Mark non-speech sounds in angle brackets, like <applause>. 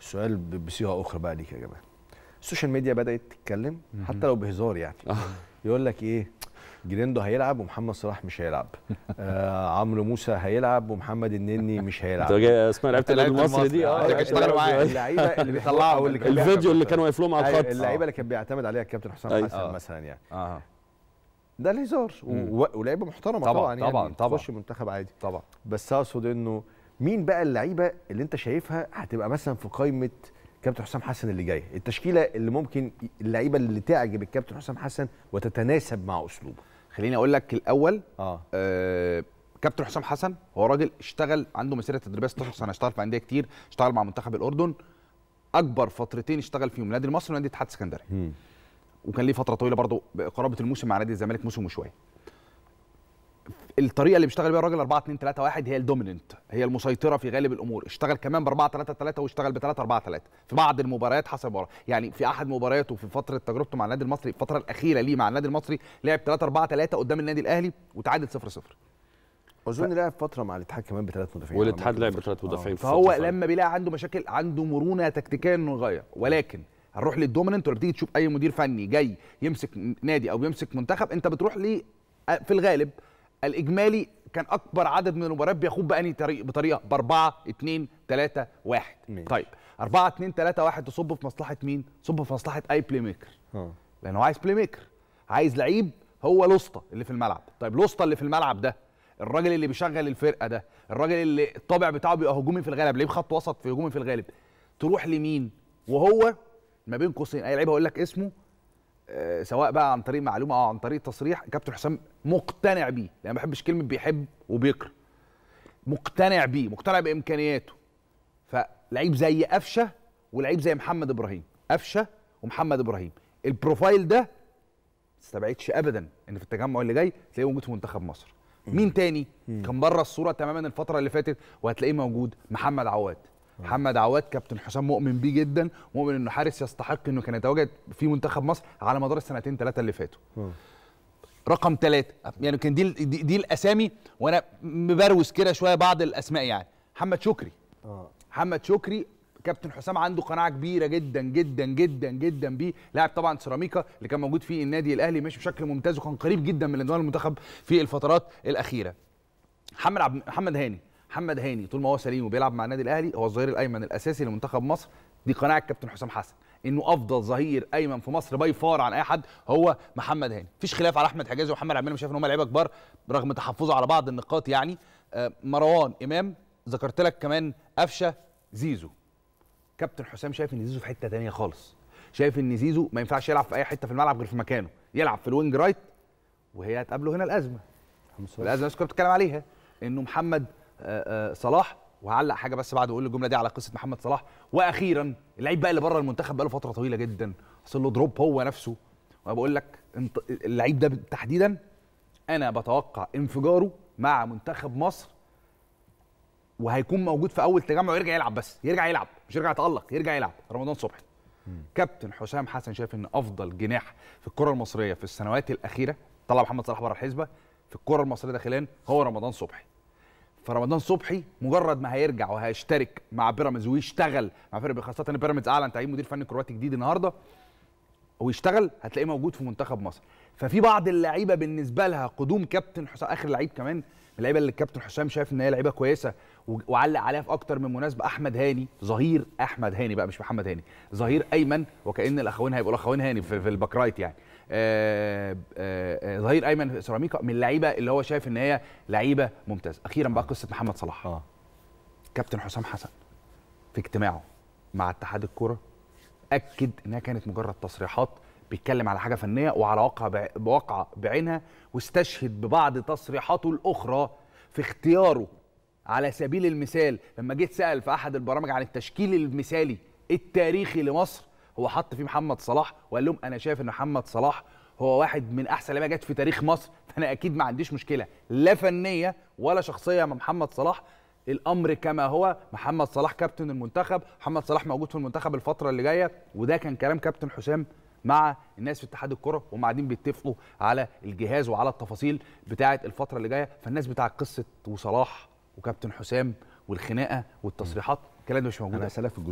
سؤال بصيغه اخرى بقى ليك يا جماعه السوشيال ميديا بدات تتكلم حتى لو بهزار يعني آه. يقول لك ايه جريندو هيلعب ومحمد صلاح مش هيلعب <laughs> آه عمرو موسى هيلعب ومحمد النني مش هيلعب انت جاي اسمع لعيبه النادي المصري دي اه, آه، اشتغلوا معايا اللعيبه اللي <laughs> بيطلعوا اللي كان الفيديو اللي كان واقف لهم على أيوة، الخط اللعيبه اللي كان بيعتمد عليها الكابتن حسام أيوة. حسن مثلا يعني آه. ده الهزار ولعيبه محترمه طبعا طبعا يعني. طبعا طبعا تخش منتخب عادي طبعا بس اقصد انه مين بقى اللعيبه اللي انت شايفها هتبقى مثلا في قائمه كابتن حسام حسن اللي جاي التشكيله اللي ممكن اللعيبه اللي تعجب الكابتن حسام حسن وتتناسب مع اسلوبه خليني اقول لك الاول اه, آه كابتن حسام حسن هو راجل اشتغل عنده مسيره تدريبيه 16 سنه اشتغل في انديه كتير اشتغل مع منتخب الاردن اكبر فترتين اشتغل فيهم النادي المصري ونادي الاتحاد السكندري وكان ليه فتره طويله برضه قرابه الموسم مع نادي الزمالك موسم وشويه الطريقه اللي بيشتغل بيها الراجل 4 2 3 1 هي الدوميننت هي المسيطره في غالب الامور اشتغل كمان ب 4 3 3 واشتغل ب 3 4 3 في بعض المباريات حسب ورا يعني في احد مبارياته في فتره تجربته مع النادي المصري الفتره الاخيره ليه مع النادي المصري لعب 3 4 3 قدام النادي الاهلي وتعادل 0 0 اظن ف... لعب فتره مع الاتحاد كمان بثلاث مدافعين والاتحاد يعني لعب بثلاث مدافعين فهو لما بيلاقي عنده مشاكل عنده مرونه تكتيكيه انه يغير ولكن هنروح للدوميننت ولا بتيجي تشوف اي مدير فني جاي يمسك نادي او يمسك منتخب انت بتروح ليه في الغالب الاجمالي كان اكبر عدد من المباريات بيخوض باني طريقه بطريقه ب 4 2 3 1 طيب 4 2 3 1 تصب في مصلحه مين؟ تصب في مصلحه اي بلاي ميكر اه لانه عايز بلاي ميكر عايز لعيب هو الوسطى اللي في الملعب طيب الوسطى اللي في الملعب ده الراجل اللي بيشغل الفرقه ده الراجل اللي الطابع بتاعه بيبقى هجومي في الغالب لعيب خط وسط في هجومي في الغالب تروح لمين وهو ما بين قوسين اي لعيب هقول لك اسمه آه، سواء بقى عن طريق معلومه او عن طريق تصريح كابتن حسام مقتنع بيه لان يعني ما بحبش كلمه بيحب وبيكره مقتنع بيه مقتنع بامكانياته فلعيب زي قفشه ولعيب زي محمد ابراهيم قفشه ومحمد ابراهيم البروفايل ده استبعدش ابدا ان في التجمع اللي جاي تلاقيه موجود في منتخب مصر مين تاني كان بره الصوره تماما الفتره اللي فاتت وهتلاقيه موجود محمد عواد آه. محمد عواد كابتن حسام مؤمن بيه جدا مؤمن انه حارس يستحق انه كان يتواجد في منتخب مصر على مدار السنتين ثلاثه اللي فاتوا آه. رقم ثلاثة يعني كان دي, دي دي الاسامي وانا مبروز كده شويه بعض الاسماء يعني محمد شكري آه. محمد شكري كابتن حسام عنده قناعه كبيره جدا جدا جدا جدا بيه لاعب طبعا سيراميكا اللي كان موجود في النادي الاهلي ماشي بشكل ممتاز وكان قريب جدا من الانضمام المنتخب في الفترات الاخيره محمد عب... محمد هاني محمد هاني طول ما هو سليم وبيلعب مع النادي الاهلي هو الظهير الايمن الاساسي لمنتخب مصر دي قناعه الكابتن حسام حسن انه افضل ظهير ايمن في مصر باي فار عن اي حد هو محمد هاني مفيش خلاف على احمد حجازي ومحمد عبد المنعم شايف ان هم لعيبه كبار رغم تحفظه على بعض النقاط يعني آه، مروان امام ذكرت لك كمان قفشه زيزو كابتن حسام شايف ان زيزو في حته ثانيه خالص شايف ان زيزو ما ينفعش يلعب في اي حته في الملعب غير في مكانه يلعب في الوينج رايت وهي هتقابله هنا الازمه الازمه اللي كنت بتكلم عليها انه محمد آه، آه، صلاح وهعلق حاجه بس بعد اقول الجمله دي على قصه محمد صلاح واخيرا اللعيب بقى اللي بره المنتخب بقى له فتره طويله جدا حصل له دروب هو نفسه وانا بقول لك اللعيب ده تحديدا انا بتوقع انفجاره مع منتخب مصر وهيكون موجود في اول تجمع ويرجع يلعب بس يرجع يلعب مش يرجع يتالق يرجع يلعب رمضان صبحي كابتن حسام حسن شايف ان افضل جناح في الكره المصريه في السنوات الاخيره طلع محمد صلاح بره الحسبه في الكره المصريه داخليا هو رمضان صبحي فرمضان صبحي مجرد ما هيرجع وهيشترك مع بيراميدز ويشتغل مع فريق خاصه ان بيراميدز اعلن تعيين مدير فني كرواتي جديد النهارده ويشتغل هتلاقيه موجود في منتخب مصر ففي بعض اللعيبه بالنسبه لها قدوم كابتن حسام اخر لعيب كمان من اللعيبه اللي الكابتن حسام شايف ان هي لعيبه كويسه وعلق عليها في اكتر من مناسبه احمد هاني ظهير احمد هاني بقى مش محمد هاني ظهير ايمن وكان الاخوين هيبقوا الاخوين هاني في, في رايت يعني آه، آه، آه، ظهير ايمن سيراميكا من اللعيبه اللي هو شايف ان هي لعيبه ممتازه اخيرا بقى قصه محمد صلاح آه. كابتن حسام حسن في اجتماعه مع اتحاد الكوره اكد انها كانت مجرد تصريحات بيتكلم على حاجه فنيه وعلى واقع بواقعه بعينها واستشهد ببعض تصريحاته الاخرى في اختياره على سبيل المثال لما جيت سال في احد البرامج عن التشكيل المثالي التاريخي لمصر هو حط فيه محمد صلاح وقال لهم انا شايف ان محمد صلاح هو واحد من احسن لعيبه جت في تاريخ مصر فانا اكيد ما عنديش مشكله لا فنيه ولا شخصيه مع محمد صلاح الامر كما هو محمد صلاح كابتن المنتخب محمد صلاح موجود في المنتخب الفتره اللي جايه وده كان كلام كابتن حسام مع الناس في اتحاد الكره وهم قاعدين بيتفقوا على الجهاز وعلى التفاصيل بتاعه الفتره اللي جايه فالناس بتاع قصه وصلاح وكابتن حسام والخناقه والتصريحات الكلام ده مش موجود